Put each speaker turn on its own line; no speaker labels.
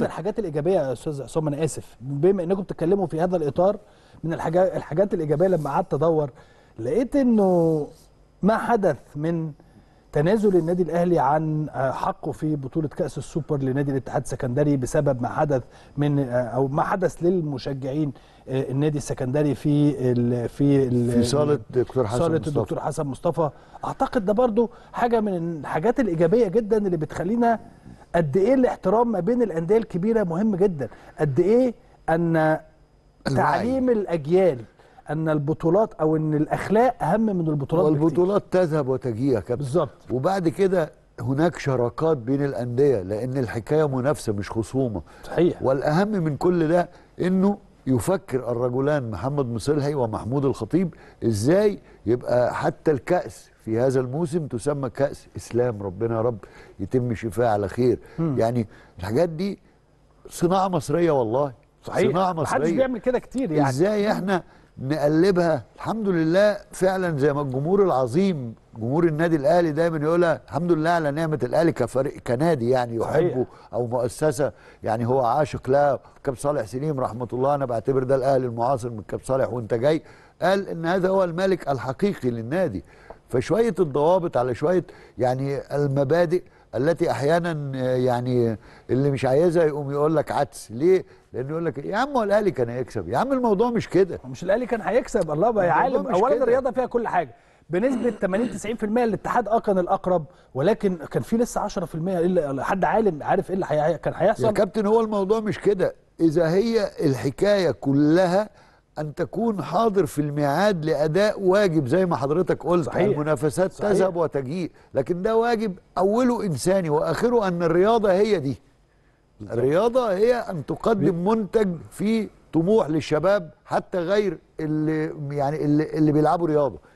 من الحاجات الايجابيه يا استاذ عصام انا اسف بما انكم بتتكلموا في هذا الاطار من الحاجات الحاجات الايجابيه لما قعدت ادور لقيت انه ما حدث من تنازل النادي الاهلي عن آه، حقه في بطوله كاس السوبر لنادي الاتحاد السكندري بسبب ما حدث من آه، او ما حدث للمشجعين آه، النادي السكندري في الـ في الـ في صاله الدكتور حسن صاله الدكتور حسن مصطفى اعتقد ده برضو حاجه من الحاجات الايجابيه جدا اللي بتخلينا قد ايه الاحترام ما بين الانديه الكبيره مهم جدا قد ايه ان تعليم الاجيال ان البطولات او ان الاخلاق اهم من البطولات والبطولات تذهب وتجيء يا كابتن بالظبط
وبعد كده هناك شراكات بين الانديه لان الحكايه منافسه مش خصومه صحيح والاهم من كل ده انه يفكر الرجلان محمد مصلحي ومحمود الخطيب ازاي يبقى حتى الكأس في هذا الموسم تسمى كأس إسلام ربنا يا رب يتم شفاء على خير م. يعني الحاجات دي صناعة مصرية والله صحيح صناعه مصريه محدش بيعمل
كده كتير يعني ازاي احنا
نقلبها الحمد لله فعلا زي ما الجمهور العظيم جمهور النادي الاهلي دايما يقولها الحمد لله على نعمه الاهلي كفريق كنادي يعني يحبه او مؤسسه يعني هو عاشق لها كاب صالح سليم رحمه الله انا بعتبر ده الاهلي المعاصر من كاب صالح وانت جاي قال ان هذا هو الملك الحقيقي للنادي فشويه الضوابط على شويه يعني المبادئ التي احيانا يعني اللي مش عايزها يقوم يقول لك عدس ليه لانه يقول لك يا عم الاهلي كان هيكسب يا عم الموضوع مش كده مش الاهلي كان
هيكسب الله بقى يا عالم اولا الرياضه فيها كل حاجه بنسبه 80 90% الاتحاد اه كان الاقرب ولكن كان في لسه 10% اللي حد عالم عارف ايه اللي كان هيحصل يا كابتن
هو الموضوع مش كده اذا هي الحكايه كلها ان تكون حاضر في الميعاد لاداء واجب زي ما حضرتك قلت صحيح. المنافسات صحيح. تذهب وتجيء لكن ده واجب اوله انساني واخره ان الرياضه هي دي الرياضه هي ان تقدم منتج فيه طموح للشباب حتى غير اللي يعني اللي, اللي بيلعبوا رياضه